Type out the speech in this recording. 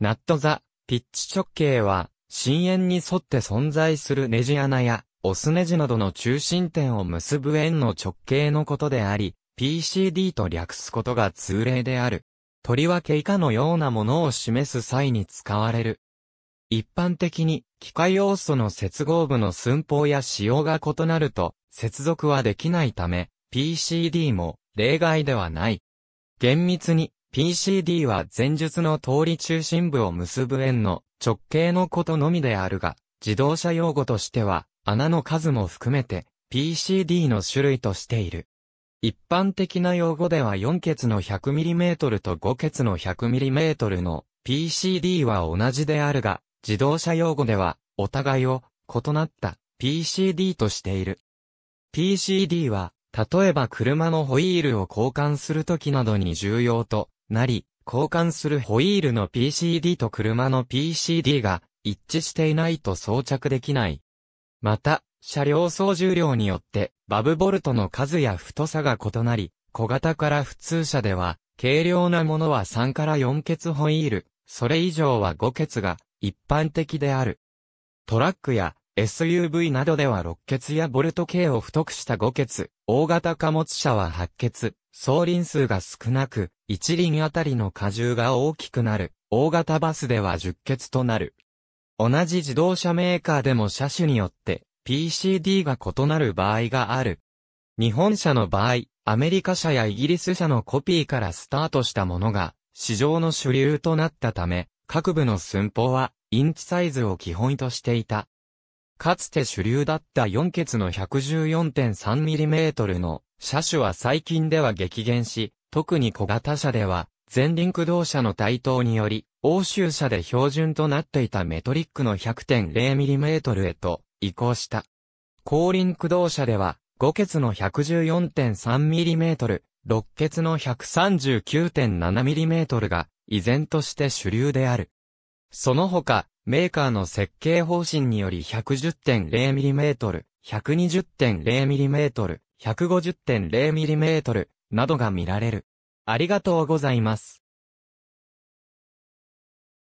ナットザ、ピッチ直径は、深淵に沿って存在するネジ穴や、オスネジなどの中心点を結ぶ円の直径のことであり、PCD と略すことが通例である。とりわけ以下のようなものを示す際に使われる。一般的に、機械要素の接合部の寸法や仕様が異なると、接続はできないため、PCD も例外ではない。厳密に、PCD は前述の通り中心部を結ぶ円の直径のことのみであるが、自動車用語としては、穴の数も含めて、PCD の種類としている。一般的な用語では4ケツの 100mm と5ケツの 100mm の PCD は同じであるが、自動車用語では、お互いを異なった PCD としている。PCD は、例えば車のホイールを交換するときなどに重要となり、交換するホイールの PCD と車の PCD が一致していないと装着できない。また、車両総重量によってバブボルトの数や太さが異なり、小型から普通車では、軽量なものは3から4ケツホイール、それ以上は5ケツが一般的である。トラックや SUV などでは6ケツやボルト系を太くした5ケツ、大型貨物車は8ケツ、総輪数が少なく、一輪あたりの荷重が大きくなる、大型バスでは10欠となる。同じ自動車メーカーでも車種によって PCD が異なる場合がある。日本車の場合、アメリカ車やイギリス車のコピーからスタートしたものが市場の主流となったため、各部の寸法はインチサイズを基本としていた。かつて主流だった4ツの 114.3mm の車種は最近では激減し、特に小型車では、前輪駆動車の台頭により、欧州車で標準となっていたメトリックの 100.0mm へと移行した。後輪駆動車では、5ツの 114.3mm、6ツの 139.7mm が依然として主流である。その他、メーカーの設計方針により 110.0mm、120.0mm、150.0mm などが見られる。ありがとうございます。